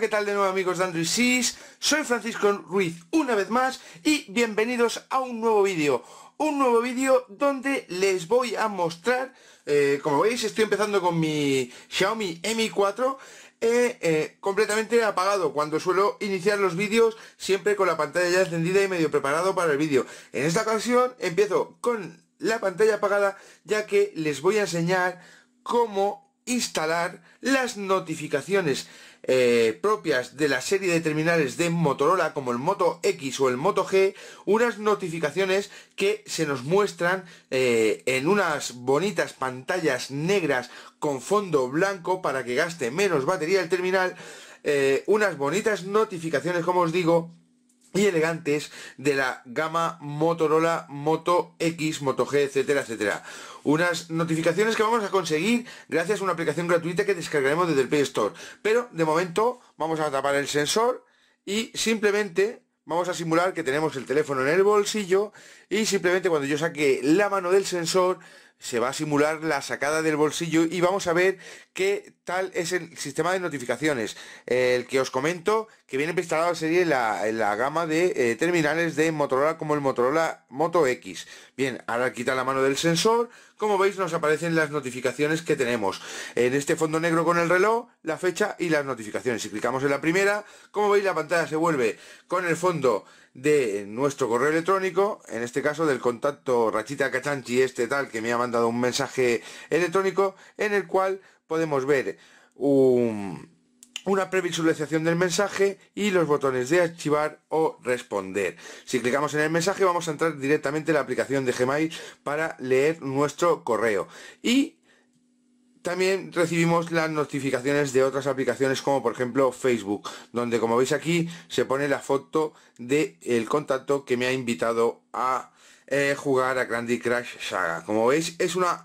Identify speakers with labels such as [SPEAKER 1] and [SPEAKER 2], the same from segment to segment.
[SPEAKER 1] ¿qué tal de nuevo amigos de Android 6? Soy Francisco Ruiz una vez más y bienvenidos a un nuevo vídeo. Un nuevo vídeo donde les voy a mostrar, eh, como veis estoy empezando con mi Xiaomi Mi 4 eh, eh, completamente apagado cuando suelo iniciar los vídeos siempre con la pantalla ya encendida y medio preparado para el vídeo. En esta ocasión empiezo con la pantalla apagada ya que les voy a enseñar cómo instalar las notificaciones eh, propias de la serie de terminales de Motorola como el Moto X o el Moto G, unas notificaciones que se nos muestran eh, en unas bonitas pantallas negras con fondo blanco para que gaste menos batería el terminal, eh, unas bonitas notificaciones como os digo, elegantes de la gama Motorola Moto X, Moto G, etcétera, etcétera. Unas notificaciones que vamos a conseguir gracias a una aplicación gratuita que descargaremos desde el Play Store. Pero de momento vamos a tapar el sensor y simplemente vamos a simular que tenemos el teléfono en el bolsillo y simplemente cuando yo saque la mano del sensor se va a simular la sacada del bolsillo y vamos a ver qué tal es el sistema de notificaciones. El que os comento, que viene instalado sería la, la gama de eh, terminales de Motorola como el Motorola Moto X. Bien, ahora quita la mano del sensor, como veis nos aparecen las notificaciones que tenemos. En este fondo negro con el reloj, la fecha y las notificaciones. Si clicamos en la primera, como veis la pantalla se vuelve con el fondo de nuestro correo electrónico, en este caso del contacto Rachita Cachanchi, este tal, que me ha mandado un mensaje electrónico, en el cual podemos ver una previsualización del mensaje y los botones de archivar o responder. Si clicamos en el mensaje vamos a entrar directamente en la aplicación de Gmail para leer nuestro correo. Y también recibimos las notificaciones de otras aplicaciones como por ejemplo Facebook, donde como veis aquí se pone la foto del el contacto que me ha invitado a eh, jugar a Candy Crash Saga. Como veis es una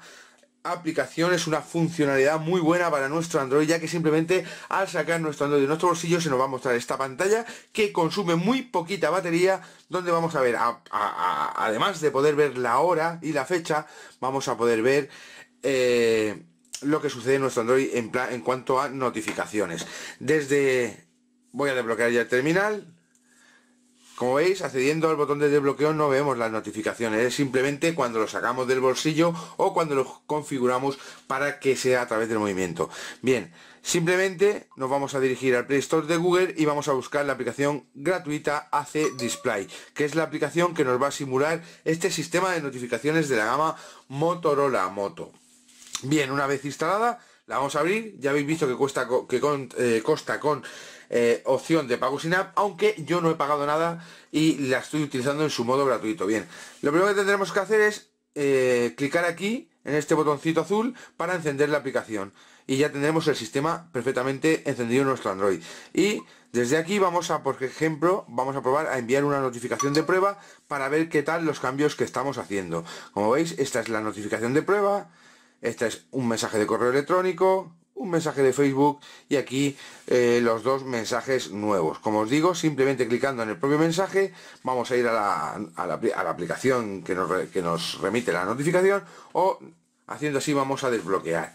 [SPEAKER 1] aplicación, es una funcionalidad muy buena para nuestro Android, ya que simplemente al sacar nuestro Android de nuestro bolsillo se nos va a mostrar esta pantalla que consume muy poquita batería, donde vamos a ver, además de poder ver la hora y la fecha, vamos a poder ver... Eh, lo que sucede en nuestro Android en, en cuanto a notificaciones. Desde... Voy a desbloquear ya el terminal. Como veis, accediendo al botón de desbloqueo no vemos las notificaciones, es simplemente cuando lo sacamos del bolsillo o cuando lo configuramos para que sea a través del movimiento. Bien, simplemente nos vamos a dirigir al Play Store de Google y vamos a buscar la aplicación gratuita AC Display, que es la aplicación que nos va a simular este sistema de notificaciones de la gama Motorola Moto. Bien, una vez instalada, la vamos a abrir. Ya habéis visto que, cuesta, que con, eh, con eh, opción de pago sin app, aunque yo no he pagado nada y la estoy utilizando en su modo gratuito. Bien, lo primero que tendremos que hacer es eh, clicar aquí, en este botoncito azul, para encender la aplicación. Y ya tendremos el sistema perfectamente encendido en nuestro Android. Y desde aquí vamos a, por ejemplo, vamos a probar a enviar una notificación de prueba para ver qué tal los cambios que estamos haciendo. Como veis, esta es la notificación de prueba este es un mensaje de correo electrónico, un mensaje de Facebook y aquí eh, los dos mensajes nuevos. Como os digo, simplemente clicando en el propio mensaje vamos a ir a la, aplicación que nos, que nos remite la notificación o haciendo así vamos a desbloquear.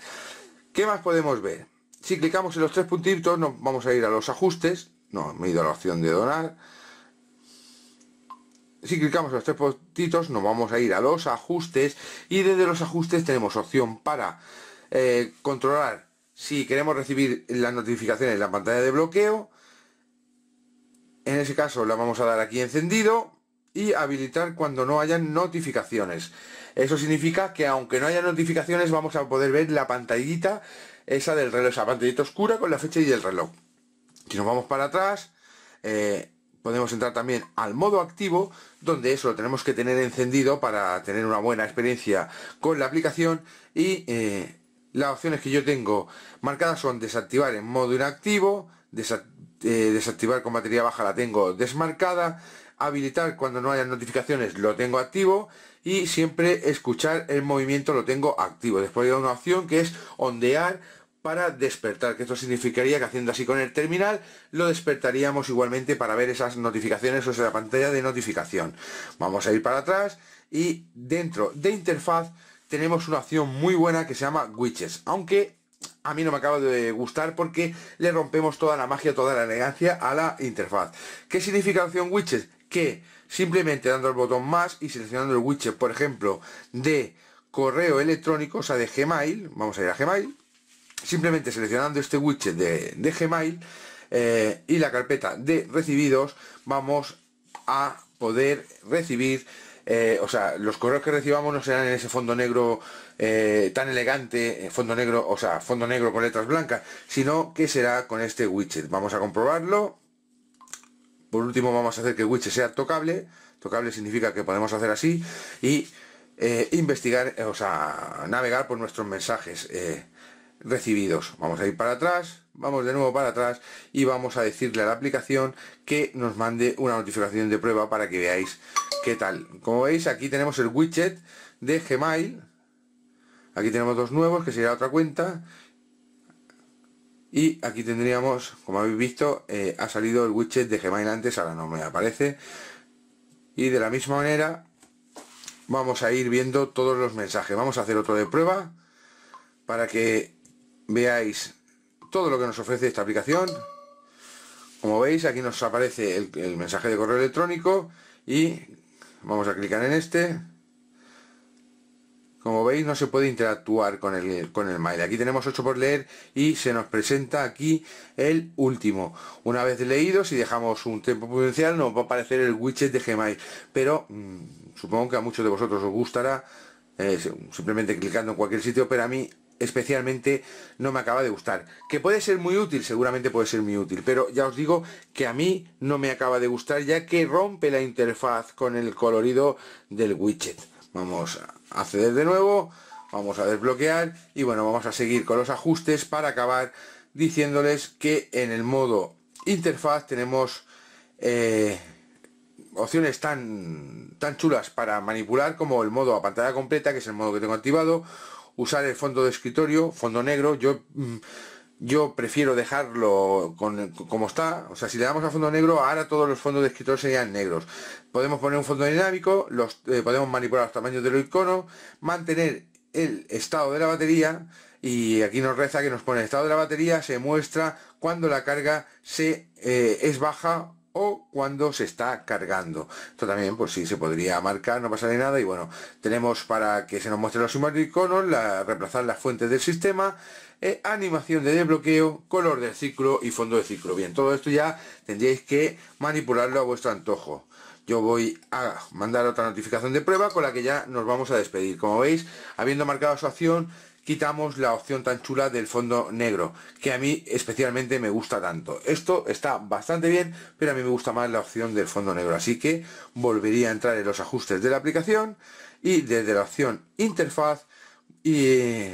[SPEAKER 1] ¿Qué más podemos ver? Si clicamos en los tres puntitos nos vamos a ir a los ajustes, no, me he ido a la opción de donar, si clicamos en los tres puntitos nos vamos a ir a los ajustes y desde los ajustes tenemos opción para eh, controlar si queremos recibir las notificaciones en la pantalla de bloqueo. En ese caso la vamos a dar aquí encendido y habilitar cuando no haya notificaciones. Eso significa que aunque no haya notificaciones vamos a poder ver la pantallita esa del reloj, esa pantallita oscura con la fecha y el reloj. Si nos vamos para atrás, eh, podemos entrar también al modo activo, donde eso lo tenemos que tener encendido para tener una buena experiencia con la aplicación y eh, las opciones que yo tengo marcadas son desactivar en modo inactivo, eh, desactivar con batería baja la tengo desmarcada, habilitar cuando no haya notificaciones lo tengo activo y siempre escuchar el movimiento lo tengo activo. Después hay una opción que es ondear para despertar, que esto significaría que haciendo así con el terminal lo despertaríamos igualmente para ver esas notificaciones o esa pantalla de notificación. Vamos a ir para atrás y dentro de interfaz tenemos una opción muy buena que se llama widgets, aunque a mí no me acaba de gustar porque le rompemos toda la magia, toda la elegancia a la interfaz. ¿Qué significa la opción widgets? Que simplemente dando el botón más y seleccionando el widget, por ejemplo, de correo electrónico, o sea, de Gmail, vamos a ir a Gmail, simplemente seleccionando este widget de, Gmail eh, y la carpeta de recibidos vamos a poder recibir eh, o sea, los correos que recibamos no serán en ese fondo negro eh, tan elegante, fondo negro, o sea, fondo negro con letras blancas, sino que será con este widget. Vamos a comprobarlo. Por último vamos a hacer que el widget sea tocable. Tocable significa que podemos hacer así y investigar, o sea, navegar por nuestros mensajes recibidos. Vamos a ir para atrás, vamos de nuevo para atrás y vamos a decirle a la aplicación que nos mande una notificación de prueba para que veáis qué tal. Como veis aquí tenemos el widget de Gmail. Aquí tenemos dos nuevos que sería otra cuenta. Y aquí tendríamos, como habéis visto, eh, ha salido el widget de Gmail antes, ahora no me aparece. Y de la misma manera vamos a ir viendo todos los mensajes. Vamos a hacer otro de prueba para que veáis todo lo que nos ofrece esta aplicación. Como veis, aquí nos aparece el, mensaje de correo electrónico y vamos a clicar en este. Como veis, no se puede interactuar con el, mail. Aquí tenemos 8 por leer y se nos presenta aquí el último. Una vez leído, si dejamos un tiempo potencial nos va a aparecer el widget de Gmail. Pero mm, supongo que a muchos de vosotros os gustará eh, simplemente clicando en cualquier sitio, pero a mí especialmente no me acaba de gustar. Que puede ser muy útil, seguramente puede ser muy útil, pero ya os digo que a mí no me acaba de gustar ya que rompe la interfaz con el colorido del widget. Vamos a acceder de nuevo, vamos a desbloquear y bueno, vamos a seguir con los ajustes para acabar diciéndoles que en el modo interfaz tenemos eh, opciones tan, tan chulas para manipular como el modo a pantalla completa, que es el modo que tengo activado, usar el fondo de escritorio, fondo negro, yo, mm, yo prefiero dejarlo con, como está, o sea, si le damos a fondo negro, ahora todos los fondos de escritorio serían negros. Podemos poner un fondo dinámico, los, eh, podemos manipular los tamaños del icono mantener el estado de la batería y aquí nos reza que nos pone el estado de la batería, se muestra cuando la carga se, eh, es baja o cuando se está cargando. Esto también, por pues sí, se podría marcar, no pasaría nada. Y bueno, tenemos para que se nos muestren los iconos, la, reemplazar las fuentes del sistema, eh, animación de desbloqueo, color del ciclo y fondo de ciclo Bien, todo esto ya tendríais que manipularlo a vuestro antojo yo voy a mandar otra notificación de prueba con la que ya nos vamos a despedir. Como veis, habiendo marcado su acción, quitamos la opción tan chula del fondo negro, que a mí especialmente me gusta tanto. Esto está bastante bien, pero a mí me gusta más la opción del fondo negro, así que volvería a entrar en los ajustes de la aplicación y desde la opción interfaz y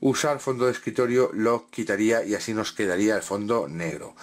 [SPEAKER 1] usar fondo de escritorio lo quitaría y así nos quedaría el fondo negro.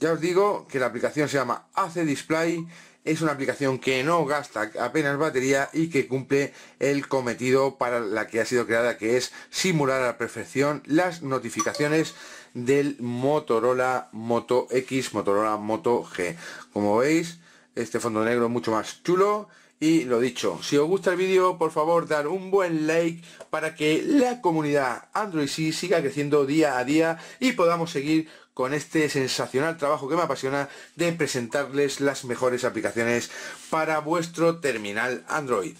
[SPEAKER 1] Ya os digo que la aplicación se llama AC Display, es una aplicación que no gasta apenas batería y que cumple el cometido para la que ha sido creada, que es simular a la perfección las notificaciones del Motorola Moto X, Motorola Moto G. Como veis, este fondo negro mucho más chulo y lo dicho, si os gusta el vídeo, por favor, dar un buen like para que la comunidad Android sí siga creciendo día a día y podamos seguir con este sensacional trabajo que me apasiona de presentarles las mejores aplicaciones para vuestro terminal Android.